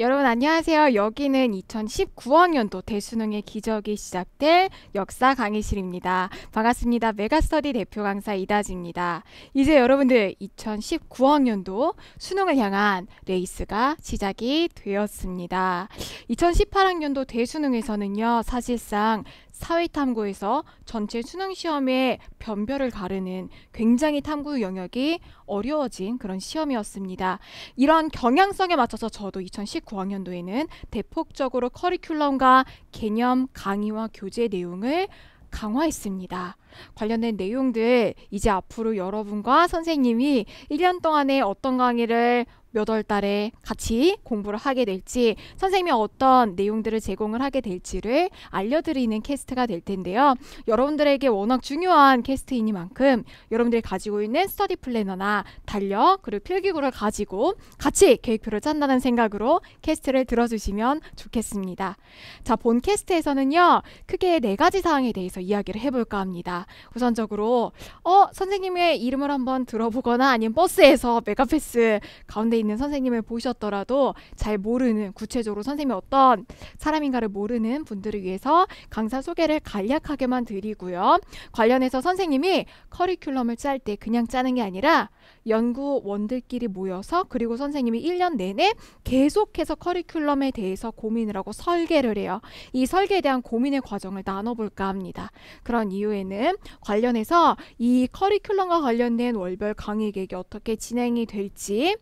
여러분 안녕하세요. 여기는 2019학년도 대수능의 기적이 시작될 역사 강의실입니다. 반갑습니다. 메가스터디 대표 강사 이다지입니다. 이제 여러분들 2019학년도 수능을 향한 레이스가 시작이 되었습니다. 2018학년도 대수능에서는요. 사실상 사회탐구에서 전체 수능 시험의 변별을 가르는 굉장히 탐구 영역이 어려워진 그런 시험이었습니다. 이런 경향성에 맞춰서 저도 2019학년도에는 대폭적으로 커리큘럼과 개념, 강의와 교재 내용을 강화했습니다. 관련된 내용들 이제 앞으로 여러분과 선생님이 1년 동안에 어떤 강의를 몇월 달에 같이 공부를 하게 될지 선생님이 어떤 내용들을 제공을 하게 될지를 알려드리는 캐스트가 될 텐데요. 여러분들에게 워낙 중요한 캐스트이니만큼 여러분들이 가지고 있는 스터디 플래너나 달력 그리고 필기구를 가지고 같이 계획표를 짠다는 생각으로 캐스트를 들어주시면 좋겠습니다. 자, 본 캐스트에서는요. 크게 네 가지 사항에 대해서 이야기를 해볼까 합니다. 우선적으로 어 선생님의 이름을 한번 들어보거나 아니면 버스에서 메가패스 가운데 있는 선생님을 보셨더라도 잘 모르는 구체적으로 선생님이 어떤 사람인가를 모르는 분들을 위해서 강사 소개를 간략하게만 드리고요. 관련해서 선생님이 커리큘럼을 짤 때 그냥 짜는 게 아니라 연구원들끼리 모여서 그리고 선생님이 1년 내내 계속해서 커리큘럼에 대해서 고민을 하고 설계를 해요. 이 설계에 대한 고민의 과정을 나눠볼까 합니다. 그런 이유에는 관련해서 이 커리큘럼과 관련된 월별 강의 계획이 어떻게 진행이 될지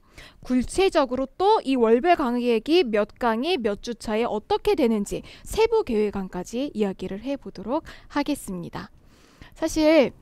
구체적으로 또 이 월별 강의 계획이 몇 강의 몇 주차에 어떻게 되는지 세부 계획안까지 이야기를 해보도록 하겠습니다. 사실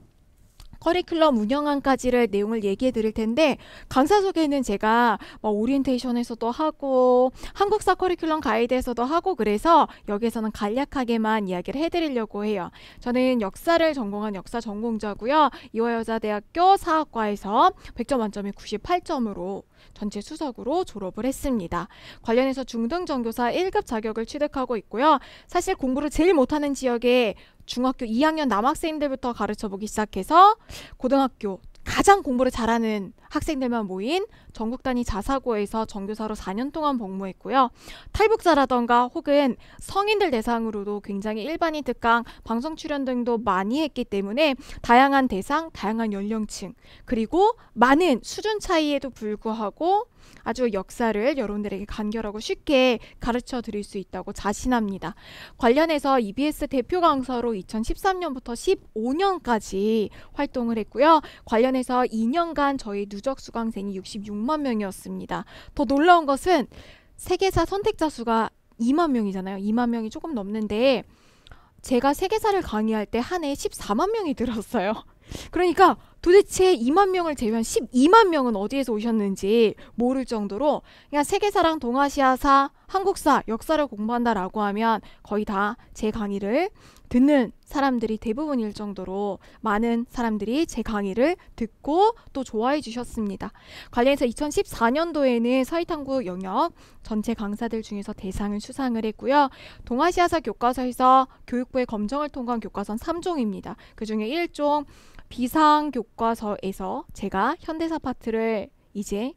커리큘럼 운영안까지를 내용을 얘기해 드릴 텐데 강사 소개는 제가 뭐 오리엔테이션에서도 하고 한국사 커리큘럼 가이드에서도 하고 그래서 여기에서는 간략하게만 이야기를 해드리려고 해요. 저는 역사를 전공한 역사 전공자고요. 이화여자대학교 사학과에서 100점 만점에 98점으로 전체 수석으로 졸업을 했습니다. 관련해서 중등 전교사 1급 자격을 취득하고 있고요. 사실 공부를 제일 못하는 지역에 중학교 2학년 남학생들부터 가르쳐 보기 시작해서 고등학교 가장 공부를 잘하는 학생들만 모인 전국 단위 자사고에서 정교사로 4년 동안 복무했고요. 탈북자라던가 혹은 성인들 대상으로도 굉장히 일반인 특강, 방송 출연 등도 많이 했기 때문에 다양한 대상, 다양한 연령층, 그리고 많은 수준 차이에도 불구하고 아주 역사를 여러분들에게 간결하고 쉽게 가르쳐 드릴 수 있다고 자신합니다. 관련해서 EBS 대표 강사로 2013년부터 15년까지 활동을 했고요. 관련해서 2년간 저희 누적 수강생이 66만 명이었습니다. 더 놀라운 것은 세계사 선택자 수가 2만 명이잖아요. 2만 명이 조금 넘는데 제가 세계사를 강의할 때 한 해 14만 명이 들었어요. 그러니까 도대체 2만 명을 제외한 12만 명은 어디에서 오셨는지 모를 정도로 그냥 세계사랑 동아시아사, 한국사, 역사를 공부한다라고 하면 거의 다 제 강의를 듣는 사람들이 대부분일 정도로 많은 사람들이 제 강의를 듣고 또 좋아해 주셨습니다. 관련해서 2014년도에는 서희탐구 영역 전체 강사들 중에서 대상을 수상을 했고요. 동아시아사 교과서에서 교육부의 검정을 통과한 교과서는 3종입니다. 그중에 1종 비상 교과서에서 제가 현대사 파트를 이제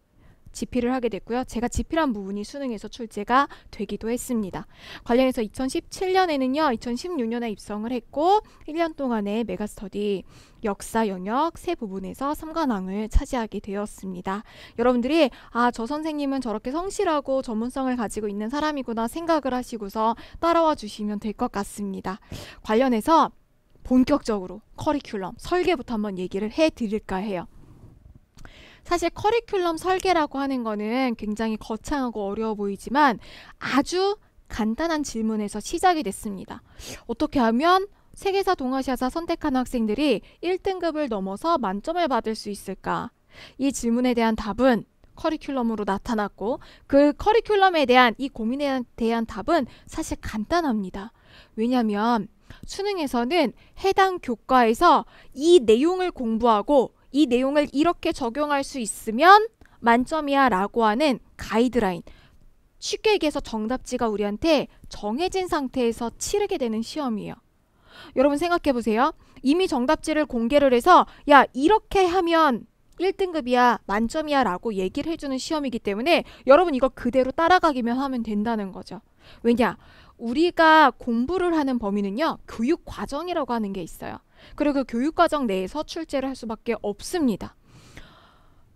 집필을 하게 됐고요. 제가 집필한 부분이 수능에서 출제가 되기도 했습니다. 관련해서 2017년에는요, 2016년에 입성을 했고, 1년 동안의 메가스터디 역사 영역 세 부분에서 3관왕을 차지하게 되었습니다. 여러분들이, 아, 저 선생님은 저렇게 성실하고 전문성을 가지고 있는 사람이구나 생각을 하시고서 따라와 주시면 될 것 같습니다. 관련해서 본격적으로 커리큘럼 설계부터 한번 얘기를 해 드릴까 해요. 사실 커리큘럼 설계라고 하는 거는 굉장히 거창하고 어려워 보이지만 아주 간단한 질문에서 시작이 됐습니다. 어떻게 하면 세계사 동아시아사 선택한 학생들이 1등급을 넘어서 만점을 받을 수 있을까? 이 질문에 대한 답은 커리큘럼으로 나타났고 그 커리큘럼에 대한 이 고민에 대한 답은 사실 간단합니다. 왜냐하면 수능에서는 해당 교과에서 이 내용을 공부하고 이 내용을 이렇게 적용할 수 있으면 만점이야 라고 하는 가이드라인 쉽게 얘기해서 정답지가 우리한테 정해진 상태에서 치르게 되는 시험이에요. 여러분 생각해 보세요. 이미 정답지를 공개를 해서 야 이렇게 하면 1등급이야 만점이야 라고 얘기를 해주는 시험이기 때문에 여러분 이거 그대로 따라가기만 하면 된다는 거죠. 왜냐 우리가 공부를 하는 범위는요, 교육 과정이라고 하는 게 있어요. 그리고 그 교육 과정 내에서 출제를 할 수밖에 없습니다.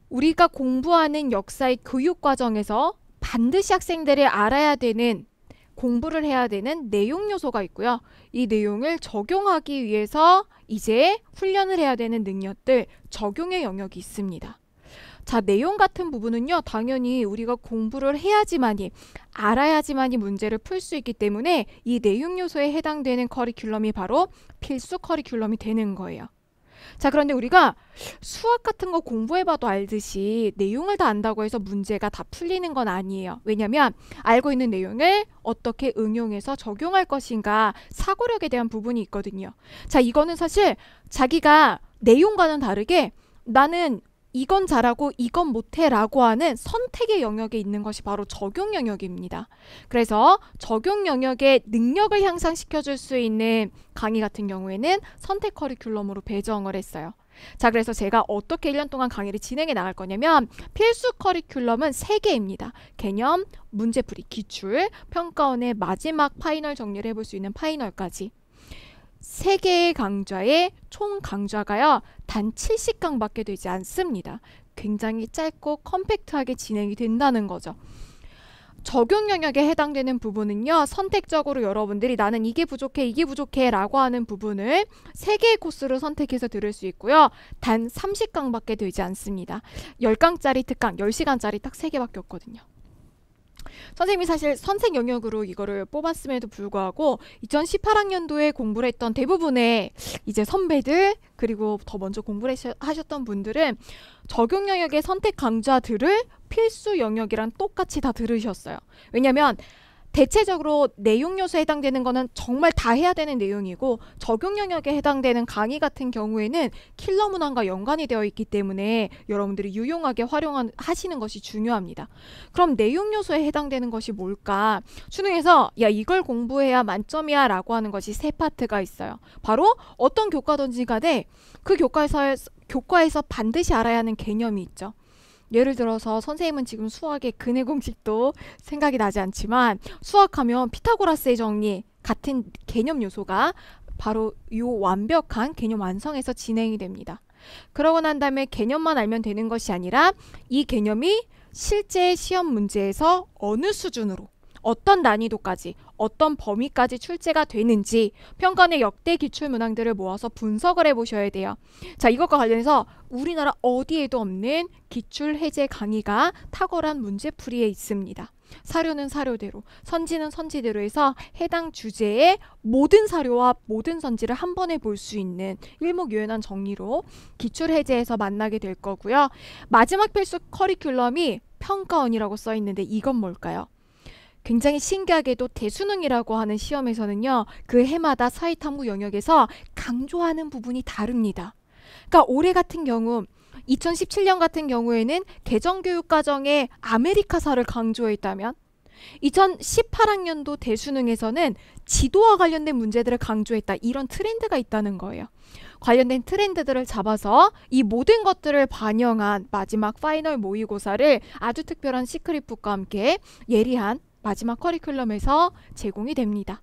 우리가 공부하는 역사의 교육 과정에서 반드시 학생들이 알아야 되는 공부를 해야 되는 내용 요소가 있고요. 이 내용을 적용하기 위해서 이제 훈련을 해야 되는 능력들 적용의 영역이 있습니다. 자, 내용 같은 부분은요, 당연히 우리가 공부를 해야지만이, 알아야지만이 문제를 풀 수 있기 때문에 이 내용 요소에 해당되는 커리큘럼이 바로 필수 커리큘럼이 되는 거예요. 자, 그런데 우리가 수학 같은 거 공부해봐도 알듯이 내용을 다 안다고 해서 문제가 다 풀리는 건 아니에요. 왜냐면 알고 있는 내용을 어떻게 응용해서 적용할 것인가 사고력에 대한 부분이 있거든요. 자, 이거는 사실 자기가 내용과는 다르게 나는 이건 잘하고 이건 못해라고 하는 선택의 영역에 있는 것이 바로 적용 영역입니다. 그래서 적용 영역의 능력을 향상시켜 줄 수 있는 강의 같은 경우에는 선택 커리큘럼으로 배정을 했어요. 자, 그래서 제가 어떻게 1년 동안 강의를 진행해 나갈 거냐면 필수 커리큘럼은 3개입니다. 개념, 문제풀이, 기출, 평가원의 마지막 파이널 정리를 해볼 수 있는 파이널까지. 세개의 강좌의 총 강좌가요. 단 70강밖에 되지 않습니다. 굉장히 짧고 컴팩트하게 진행이 된다는 거죠. 적용 영역에 해당되는 부분은요. 선택적으로 여러분들이 나는 이게 부족해 이게 부족해 라고 하는 부분을 3개의 코스로 선택해서 들을 수 있고요. 단 30강밖에 되지 않습니다. 10강짜리 특강 10시간짜리 딱 3개밖에 없거든요. 선생님이 사실 선생 영역으로 이거를 뽑았음에도 불구하고 2018학년도에 공부를 했던 대부분의 이제 선배들 그리고 더 먼저 공부를 하셨던 분들은 적용 영역의 선택 강좌들을 필수 영역이랑 똑같이 다 들으셨어요. 왜냐면 대체적으로 내용 요소에 해당되는 거는 정말 다 해야 되는 내용이고 적용 영역에 해당되는 강의 같은 경우에는 킬러 문항과 연관이 되어 있기 때문에 여러분들이 유용하게 활용하시는 것이 중요합니다. 그럼 내용 요소에 해당되는 것이 뭘까? 수능에서 야 이걸 공부해야 만점이야 라고 하는 것이 세 파트가 있어요. 바로 어떤 교과든지 간에 그 교과에서 교과에서 반드시 알아야 하는 개념이 있죠. 예를 들어서 선생님은 지금 수학의 근의 공식도 생각이 나지 않지만 수학하면 피타고라스의 정리 같은 개념 요소가 바로 이 완벽한 개념 완성에서 진행이 됩니다. 그러고 난 다음에 개념만 알면 되는 것이 아니라 이 개념이 실제 시험 문제에서 어느 수준으로 어떤 난이도까지 어떤 범위까지 출제가 되는지 평간의 역대 기출문항들을 모아서 분석을 해보셔야 돼요. 자, 이것과 관련해서 우리나라 어디에도 없는 기출 해제 강의가 탁월한 문제풀이에 있습니다. 사료는 사료대로, 선지는 선지대로 해서 해당 주제의 모든 사료와 모든 선지를 한 번에 볼 수 있는 일목요연한 정리로 기출 해제에서 만나게 될 거고요. 마지막 필수 커리큘럼이 평가원이라고 써 있는데 이건 뭘까요? 굉장히 신기하게도 대수능이라고 하는 시험에서는요, 그 해마다 사회탐구 영역에서 강조하는 부분이 다릅니다. 그러니까 올해 같은 경우 2017년 같은 경우에는 개정교육과정에 아메리카사를 강조했다면 2018학년도 대수능에서는 지도와 관련된 문제들을 강조했다. 이런 트렌드가 있다는 거예요. 관련된 트렌드들을 잡아서 이 모든 것들을 반영한 마지막 파이널 모의고사를 아주 특별한 시크릿북과 함께 예리한 마지막 커리큘럼에서 제공이 됩니다.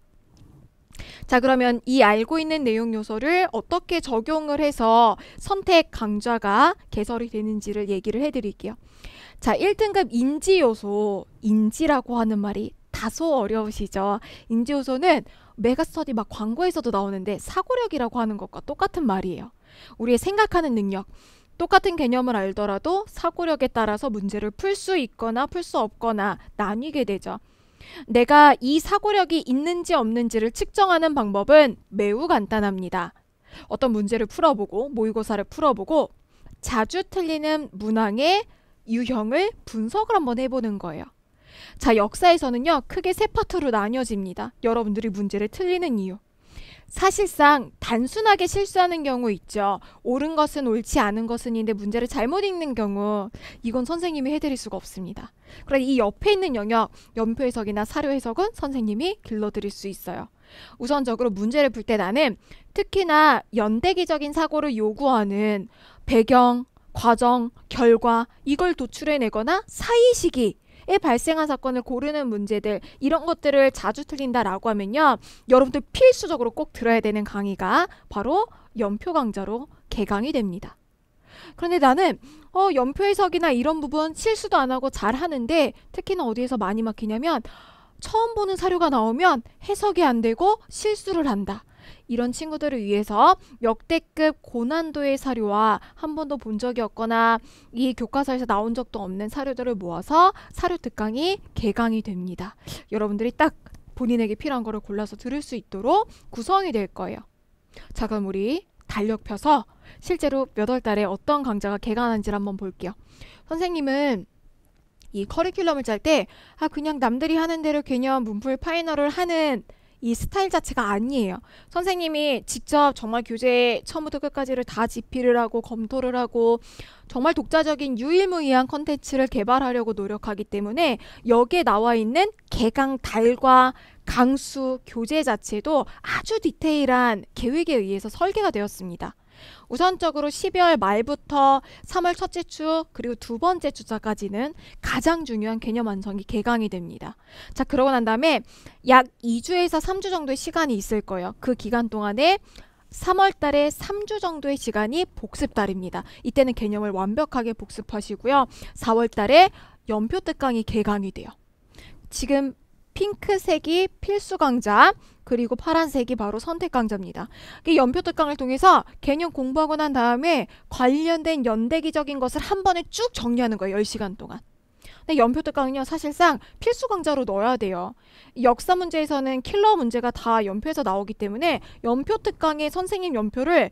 자, 그러면 이 알고 있는 내용 요소를 어떻게 적용을 해서 선택 강좌가 개설이 되는지를 얘기를 해드릴게요. 자, 1등급 인지 요소, 인지라고 하는 말이 다소 어려우시죠? 인지 요소는 메가스터디 막 광고에서도 나오는데 사고력이라고 하는 것과 똑같은 말이에요. 우리의 생각하는 능력, 똑같은 개념을 알더라도 사고력에 따라서 문제를 풀 수 있거나 풀 수 없거나 나뉘게 되죠. 내가 이 사고력이 있는지 없는지를 측정하는 방법은 매우 간단합니다. 어떤 문제를 풀어보고 모의고사를 풀어보고 자주 틀리는 문항의 유형을 분석을 한번 해보는 거예요. 자, 역사에서는요, 크게 세 파트로 나뉘어집니다. 여러분들이 문제를 틀리는 이유. 사실상 단순하게 실수하는 경우 있죠. 옳은 것은 옳지 않은 것은인데 문제를 잘못 읽는 경우 이건 선생님이 해드릴 수가 없습니다. 그러이 옆에 있는 영역, 연표 해석이나 사료 해석은 선생님이 길러드릴 수 있어요. 우선적으로 문제를 풀 때 나는 특히나 연대기적인 사고를 요구하는 배경, 과정, 결과 이걸 도출해내거나 사이시기 에 발생한 사건을 고르는 문제들 이런 것들을 자주 틀린다라고 하면요. 여러분들 필수적으로 꼭 들어야 되는 강의가 바로 연표 강좌로 개강이 됩니다. 그런데 나는 어, 연표 해석이나 이런 부분 실수도 안 하고 잘 하는데 특히나 어디에서 많이 막히냐면 처음 보는 사료가 나오면 해석이 안 되고 실수를 한다. 이런 친구들을 위해서 역대급 고난도의 사료와 한 번도 본 적이 없거나 이 교과서에서 나온 적도 없는 사료들을 모아서 사료 특강이 개강이 됩니다. 여러분들이 딱 본인에게 필요한 거를 골라서 들을 수 있도록 구성이 될 거예요. 자, 그럼 우리 달력 펴서 실제로 몇 월 달에 어떤 강좌가 개강한지를 한번 볼게요. 선생님은 이 커리큘럼을 짤 때, 아, 그냥 남들이 하는 대로 개념, 문풀, 파이널을 하는 이 스타일 자체가 아니에요. 선생님이 직접 정말 교재 처음부터 끝까지를 다 집필을 하고 검토를 하고 정말 독자적인 유일무이한 컨텐츠를 개발하려고 노력하기 때문에 여기에 나와 있는 개강 달과 강수 교재 자체도 아주 디테일한 계획에 의해서 설계가 되었습니다. 우선적으로 12월 말부터 3월 첫째 주 그리고 두 번째 주차까지는 가장 중요한 개념 완성이 개강이 됩니다. 자 그러고 난 다음에 약 2주에서 3주 정도의 시간이 있을 거예요. 그 기간 동안에 3월 달에 3주 정도의 시간이 복습 달입니다. 이때는 개념을 완벽하게 복습하시고요. 4월 달에 연표 특강이 개강이 돼요. 지금 핑크색이 필수 강좌, 그리고 파란색이 바로 선택 강좌입니다. 이 연표 특강을 통해서 개념 공부하고 난 다음에 관련된 연대기적인 것을 한 번에 쭉 정리하는 거예요. 10시간 동안. 근데 연표 특강은요 사실상 필수 강좌로 넣어야 돼요. 역사 문제에서는 킬러 문제가 다 연표에서 나오기 때문에 연표 특강의 선생님 연표를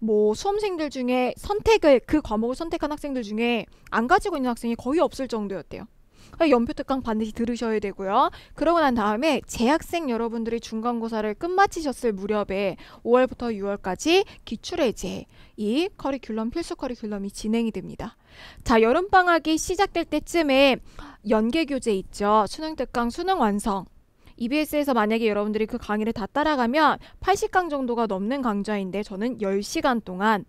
뭐 수험생들 중에 선택을 그 과목을 선택한 학생들 중에 안 가지고 있는 학생이 거의 없을 정도였대요. 아, 연표 특강 반드시 들으셔야 되고요. 그러고 난 다음에 재학생 여러분들이 중간고사를 끝마치셨을 무렵에 5월부터 6월까지 기출해제 이 커리큘럼 필수 커리큘럼이 진행이 됩니다. 자 여름방학이 시작될 때쯤에 연계교재 있죠. 수능특강 수능 완성 EBS에서 만약에 여러분들이 그 강의를 다 따라가면 80강 정도가 넘는 강좌인데 저는 10시간 동안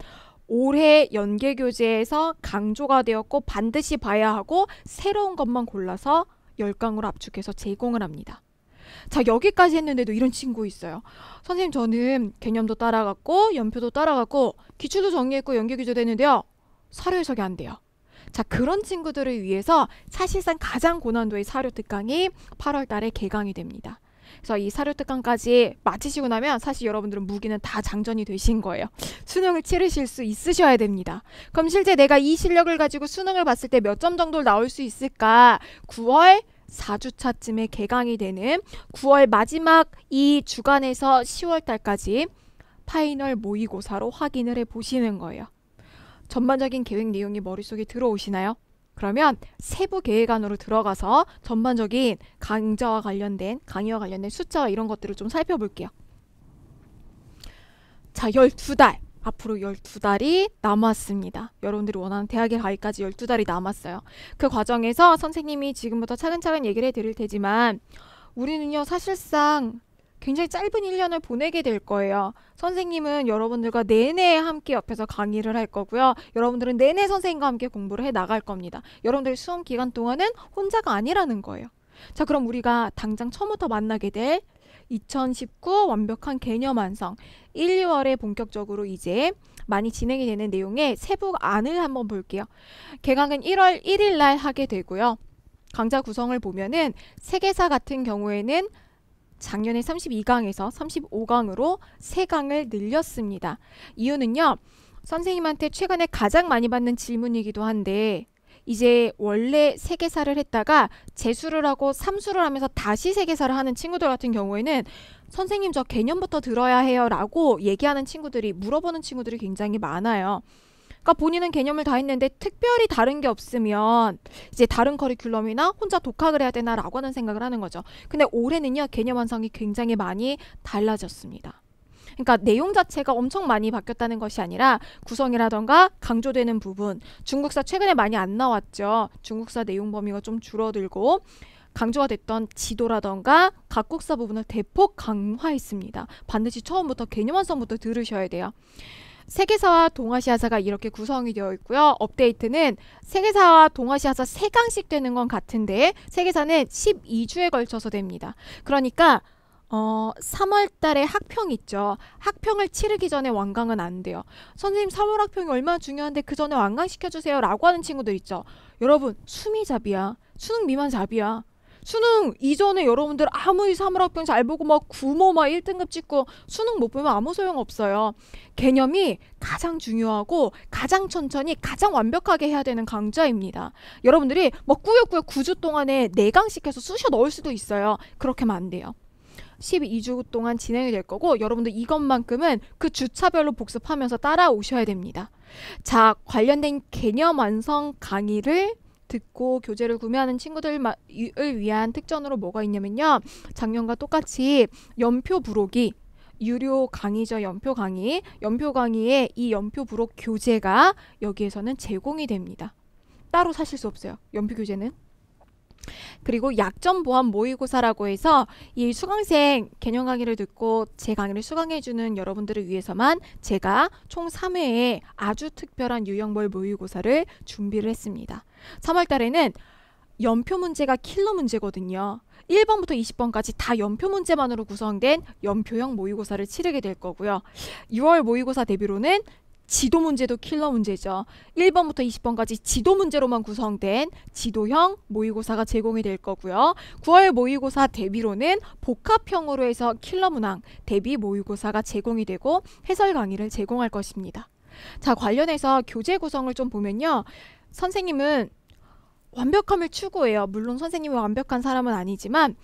올해 연계 교재에서 강조가 되었고 반드시 봐야 하고 새로운 것만 골라서 열강으로 압축해서 제공을 합니다. 자 여기까지 했는데도 이런 친구 있어요. 선생님 저는 개념도 따라갔고 연표도 따라갔고 기출도 정리했고 연계 교재 도했는데요 사료 해석이 안 돼요. 자 그런 친구들을 위해서 사실상 가장 고난도의 사료 특강이 8월 달에 개강이 됩니다. 그래서 이 사료 특강까지 마치시고 나면 사실 여러분들은 무기는 다 장전이 되신 거예요. 수능을 치르실 수 있으셔야 됩니다. 그럼 실제 내가 이 실력을 가지고 수능을 봤을 때 몇 점 정도 나올 수 있을까? 9월 4주차쯤에 개강이 되는 9월 마지막 이 주간에서 10월 달까지 파이널 모의고사로 확인을 해 보시는 거예요. 전반적인 계획 내용이 머릿속에 들어오시나요? 그러면 세부 계획안으로 들어가서 전반적인 강좌와 관련된 강의와 관련된 숫자 이런 것들을 좀 살펴볼게요. 자, 12달. 앞으로 12달이 남았습니다. 여러분들이 원하는 대학에 가기까지 12달이 남았어요. 그 과정에서 선생님이 지금부터 차근차근 얘기를 해드릴 테지만 우리는요, 사실상 굉장히 짧은 1년을 보내게 될 거예요. 선생님은 여러분들과 내내 함께 옆에서 강의를 할 거고요. 여러분들은 내내 선생님과 함께 공부를 해 나갈 겁니다. 여러분들 수험 기간 동안은 혼자가 아니라는 거예요. 자, 그럼 우리가 당장 처음부터 만나게 될 2019 완벽한 개념 완성 1, 2월에 본격적으로 이제 많이 진행이 되는 내용의 세부 안을 한번 볼게요. 개강은 1월 1일 날 하게 되고요. 강좌 구성을 보면은 세계사 같은 경우에는 작년에 32강에서 35강으로 3강을 늘렸습니다. 이유는요. 선생님한테 최근에 가장 많이 받는 질문이기도 한데 이제 원래 세계사를 했다가 재수를 하고 삼수를 하면서 다시 세계사를 하는 친구들 같은 경우에는 선생님 저 개념부터 들어야 해요 라고 얘기하는 친구들이 물어보는 친구들이 굉장히 많아요. 그러니까 본인은 개념을 다 했는데 특별히 다른 게 없으면 이제 다른 커리큘럼이나 혼자 독학을 해야 되나라고 하는 생각을 하는 거죠. 근데 올해는요 개념 완성이 굉장히 많이 달라졌습니다. 그러니까 내용 자체가 엄청 많이 바뀌었다는 것이 아니라 구성이라던가 강조되는 부분 중국사 최근에 많이 안 나왔죠. 중국사 내용 범위가 좀 줄어들고 강조가 됐던 지도라던가 각국사 부분을 대폭 강화했습니다. 반드시 처음부터 개념 완성부터 들으셔야 돼요. 세계사와 동아시아사가 이렇게 구성이 되어 있고요. 업데이트는 세계사와 동아시아사 세강씩 되는 건 같은데 세계사는 12주에 걸쳐서 됩니다. 그러니까 어, 3월 달에 학평 있죠. 학평을 치르기 전에 완강은 안 돼요. 선생님 3월 학평이 얼마나 중요한데 그 전에 완강시켜주세요 라고 하는 친구들 있죠. 여러분 수미잡이야. 수능 미만잡이야. 수능 이전에 여러분들 아무리 사물학평잘 보고 막 구모 막 1등급 찍고 수능 못 보면 아무 소용 없어요. 개념이 가장 중요하고 가장 천천히 가장 완벽하게 해야 되는 강좌입니다. 여러분들이 뭐 꾸역꾸역 9주 동안에 4강씩 해서 쑤셔 넣을 수도 있어요. 그렇게 하면 안 돼요. 12주 동안 진행이 될 거고 여러분들 이것만큼은 그 주차별로 복습하면서 따라오셔야 됩니다. 자, 관련된 개념 완성 강의를 듣고 교재를 구매하는 친구들을 위한 특전으로 뭐가 있냐면요. 작년과 똑같이 연표 부록이 유료 강의죠. 연표 강의. 연표 강의에 이 연표 부록 교재가 여기에서는 제공이 됩니다. 따로 사실 수 없어요. 연표 교재는. 그리고 약점 보완 모의고사라고 해서 이 수강생 개념 강의를 듣고 제 강의를 수강해주는 여러분들을 위해서만 제가 총 3회의 아주 특별한 유형별 모의고사를 준비를 했습니다. 3월 달에는 연표 문제가 킬러 문제거든요. 1번부터 20번까지 다 연표 문제만으로 구성된 연표형 모의고사를 치르게 될 거고요. 6월 모의고사 대비로는 지도 문제도 킬러 문제죠. 1번부터 20번까지 지도 문제로만 구성된 지도형 모의고사가 제공이 될 거고요. 9월 모의고사 대비로는 복합형으로 해서 킬러 문항 대비 모의고사가 제공이 되고 해설 강의를 제공할 것입니다. 자, 관련해서 교재 구성을 좀 보면요. 선생님은 완벽함을 추구해요. 물론 선생님은 완벽한 사람은 아니지만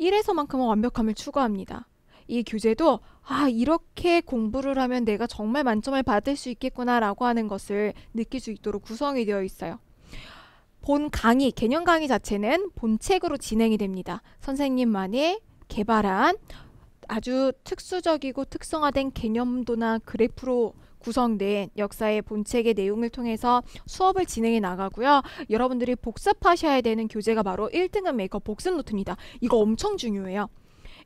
1에서만큼은 완벽함을 추구합니다. 이 교재도 아, 이렇게 공부를 하면 내가 정말 만점을 받을 수 있겠구나라고 하는 것을 느낄 수 있도록 구성이 되어 있어요. 본 강의, 개념 강의 자체는 본책으로 진행이 됩니다. 선생님만이 개발한 아주 특수적이고 특성화된 개념도나 그래프로 구성된 역사의 본책의 내용을 통해서 수업을 진행해 나가고요. 여러분들이 복습하셔야 되는 교재가 바로 1등급 메이커 복습 노트입니다. 이거 엄청 중요해요.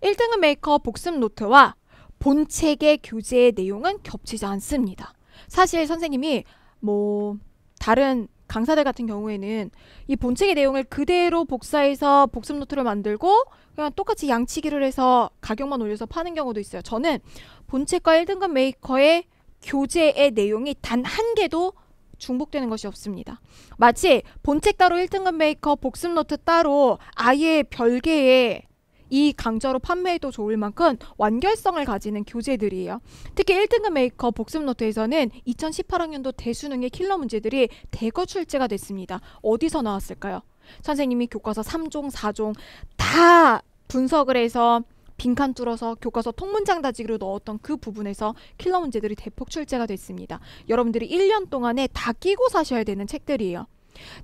1등급 메이커 복습 노트와 본 책의 교재의 내용은 겹치지 않습니다. 사실 선생님이 뭐 다른 강사들 같은 경우에는 이 본책의 내용을 그대로 복사해서 복습 노트를 만들고 그냥 똑같이 양치기를 해서 가격만 올려서 파는 경우도 있어요. 저는 본책과 1등급 메이커의 교재의 내용이 단 한 개도 중복되는 것이 없습니다. 마치 본책 따로 1등급 메이커 복습 노트 따로 아예 별개의 이 강좌로 판매해도 좋을 만큼 완결성을 가지는 교재들이에요. 특히 1등급 메이커 복습노트에서는 2018학년도 대수능의 킬러 문제들이 대거 출제가 됐습니다. 어디서 나왔을까요? 선생님이 교과서 3종, 4종 다 분석을 해서 빈칸 뚫어서 교과서 통문장 다지기로 넣었던 그 부분에서 킬러 문제들이 대폭 출제가 됐습니다. 여러분들이 1년 동안에 다 끼고 사셔야 되는 책들이에요.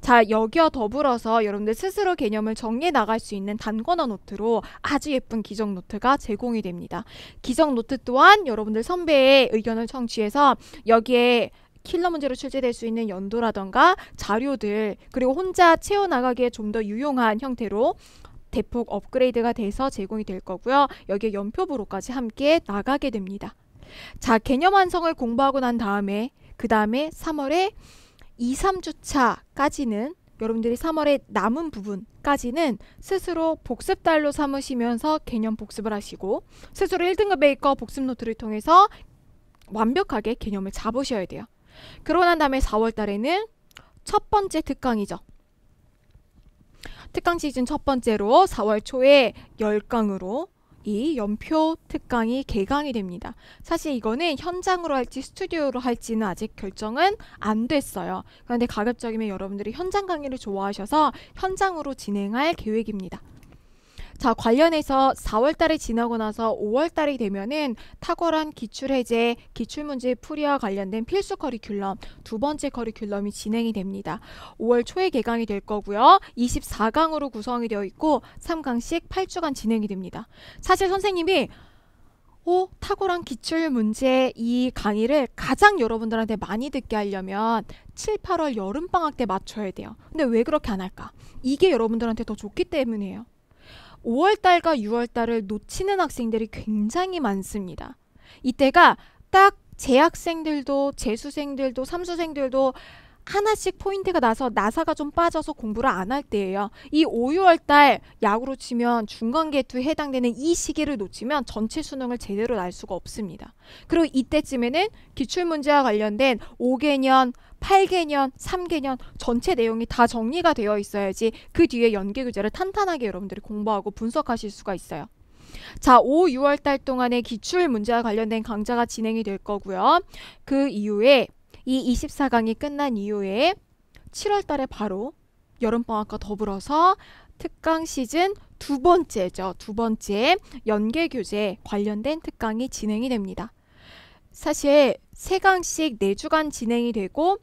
자, 여기와 더불어서 여러분들 스스로 개념을 정리해 나갈 수 있는 단권어 노트로 아주 예쁜 기적 노트가 제공이 됩니다. 기정 노트 또한 여러분들 선배의 의견을 청취해서 여기에 킬러 문제로 출제될 수 있는 연도라던가 자료들 그리고 혼자 채워나가기에 좀 더 유용한 형태로 대폭 업그레이드가 돼서 제공이 될 거고요. 여기에 연표부로까지 함께 나가게 됩니다. 자, 개념 완성을 공부하고 난 다음에 그 다음에 3월에 2, 3주차까지는 여러분들이 3월에 남은 부분까지는 스스로 복습달로 삼으시면서 개념 복습을 하시고 스스로 1등급 베이커 복습 노트를 통해서 완벽하게 개념을 잡으셔야 돼요. 그러고 난 다음에 4월 달에는 첫 번째 특강이죠. 특강 시즌 첫 번째로 4월 초에 10강으로 이 연표 특강이 개강이 됩니다. 사실 이거는 현장으로 할지 스튜디오로 할지는 아직 결정은 안 됐어요. 그런데 가급적이면 여러분들이 현장 강의를 좋아하셔서 현장으로 진행할 계획입니다. 자, 관련해서 4월 달에 지나고 나서 5월 달이 되면은 탁월한 기출 해제, 기출 문제 풀이와 관련된 필수 커리큘럼 두 번째 커리큘럼이 진행이 됩니다. 5월 초에 개강이 될 거고요. 24강으로 구성이 되어 있고 3강씩 8주간 진행이 됩니다. 사실 선생님이 오, 어, 탁월한 기출 문제 이 강의를 가장 여러분들한테 많이 듣게 하려면 7, 8월 여름방학 때 맞춰야 돼요. 근데 왜 그렇게 안 할까? 이게 여러분들한테 더 좋기 때문이에요. 5월달과 6월달을 놓치는 학생들이 굉장히 많습니다. 이때가 딱 재학생들도 재수생들도 삼수생들도 하나씩 포인트가 나서 나사가 좀 빠져서 공부를 안 할 때예요. 이 5, 6월 달 야구로 치면 중간 계투에 해당되는 이 시기를 놓치면 전체 수능을 제대로 날 수가 없습니다. 그리고 이때쯤에는 기출문제와 관련된 5개년 8개년, 3개년 전체 내용이 다 정리가 되어 있어야지 그 뒤에 연계 교재를 탄탄하게 여러분들이 공부하고 분석하실 수가 있어요. 자, 5, 6월 달 동안에 기출 문제와 관련된 강좌가 진행이 될 거고요. 그 이후에 이 24강이 끝난 이후에 7월 달에 바로 여름방학과 더불어서 특강 시즌 두 번째죠. 두 번째 연계 교재 관련된 특강이 진행이 됩니다. 사실 세강씩네주간 진행이 되고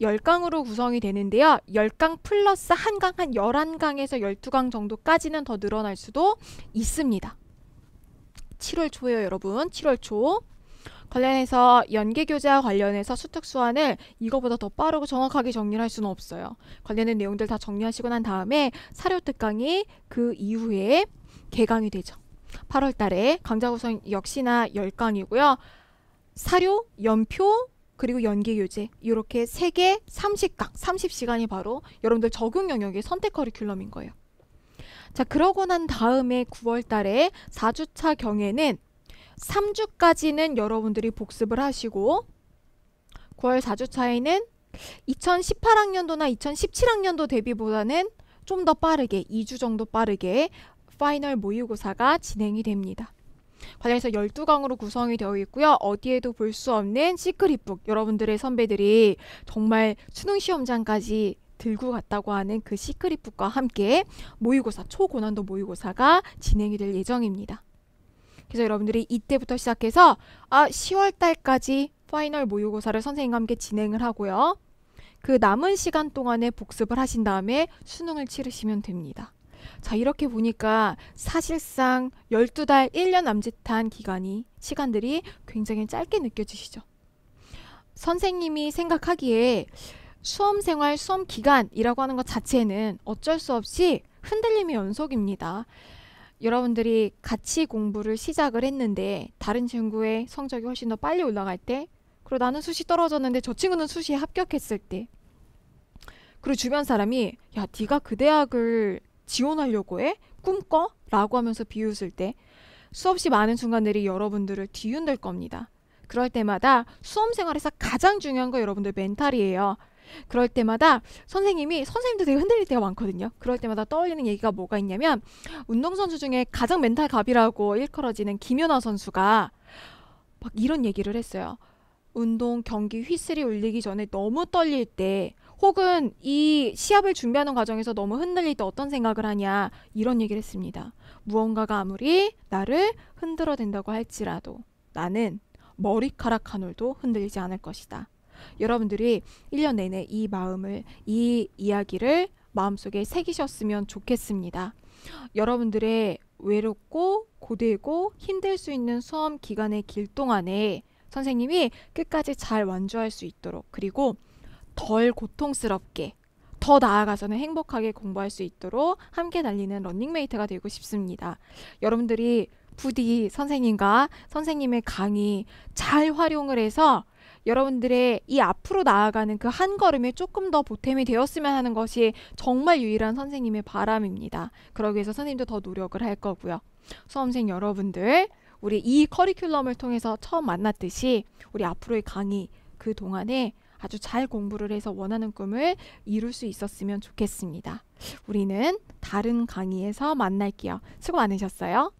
열강으로 구성이 되는데요. 열강 플러스 한강 한 열한 강에서 열두 강 정도까지는 더 늘어날 수도 있습니다. 7월 초에요, 여러분. 7월 초. 관련해서 연계 교재와 관련해서 수특 수환을 이거보다 더 빠르고 정확하게 정리를 할 수는 없어요. 관련된 내용들 다 정리하시고 난 다음에 사료 특강이 그 이후에 개강이 되죠. 8월 달에 강좌 구성 역시나 열강이고요 사료, 연표, 그리고 연계 교재 이렇게 세개 30강 30시간이 바로 여러분들 적용 영역의 선택 커리큘럼인 거예요. 자 그러고 난 다음에 9월 달에 4주차 경에는 3주까지는 여러분들이 복습을 하시고 9월 4주차에는 2018학년도나 2017학년도 대비보다는 좀 더 빠르게 2주 정도 빠르게 파이널 모의고사가 진행이 됩니다. 관련해서 12강으로 구성이 되어 있고요. 어디에도 볼 수 없는 시크릿북 여러분들의 선배들이 정말 수능 시험장까지 들고 갔다고 하는 그 시크릿북과 함께 모의고사 초고난도 모의고사가 진행이 될 예정입니다. 그래서 여러분들이 이때부터 시작해서 아 10월 달까지 파이널 모의고사를 선생님과 함께 진행을 하고요. 그 남은 시간 동안에 복습을 하신 다음에 수능을 치르시면 됩니다. 자, 이렇게 보니까 사실상 12달 1년 남짓한 기간이 시간들이 굉장히 짧게 느껴지시죠. 선생님이 생각하기에 수험 생활 수험 기간이라고 하는 것 자체는 어쩔 수 없이 흔들림의 연속입니다. 여러분들이 같이 공부를 시작을 했는데 다른 친구의 성적이 훨씬 더 빨리 올라갈 때 그리고 나는 수시 떨어졌는데 저 친구는 수시에 합격했을 때 그리고 주변 사람이 야 네가 그 대학을 지원하려고 해? 꿈꿔? 라고 하면서 비웃을 때 수없이 많은 순간들이 여러분들을 뒤흔들 겁니다. 그럴 때마다 수험 생활에서 가장 중요한 거 여러분들 멘탈이에요. 그럴 때마다 선생님이 선생님도 되게 흔들릴 때가 많거든요. 그럴 때마다 떠올리는 얘기가 뭐가 있냐면 운동선수 중에 가장 멘탈 갑이라고 일컬어지는 김연아 선수가 막 이런 얘기를 했어요. 운동 경기 휘슬이 울리기 전에 너무 떨릴 때 혹은 이 시합을 준비하는 과정에서 너무 흔들릴 때 어떤 생각을 하냐 이런 얘기를 했습니다. 무언가가 아무리 나를 흔들어 댄다고 할지라도 나는 머리카락 한 올도 흔들리지 않을 것이다. 여러분들이 1년 내내 이 마음을 이 이야기를 마음속에 새기셨으면 좋겠습니다. 여러분들의 외롭고 고되고 힘들 수 있는 수험 기간의 길 동안에 선생님이 끝까지 잘 완주할 수 있도록 그리고 덜 고통스럽게 더 나아가서는 행복하게 공부할 수 있도록 함께 달리는 런닝메이트가 되고 싶습니다. 여러분들이 부디 선생님과 선생님의 강의 잘 활용을 해서 여러분들의 이 앞으로 나아가는 그 한 걸음에 조금 더 보탬이 되었으면 하는 것이 정말 유일한 선생님의 바람입니다. 그러기 위해서 선생님도 더 노력을 할 거고요. 수험생 여러분들, 우리 이 커리큘럼을 통해서 처음 만났듯이 우리 앞으로의 강의 그 동안에 아주 잘 공부를 해서 원하는 꿈을 이룰 수 있었으면 좋겠습니다. 우리는 다른 강의에서 만날게요. 수고 많으셨어요.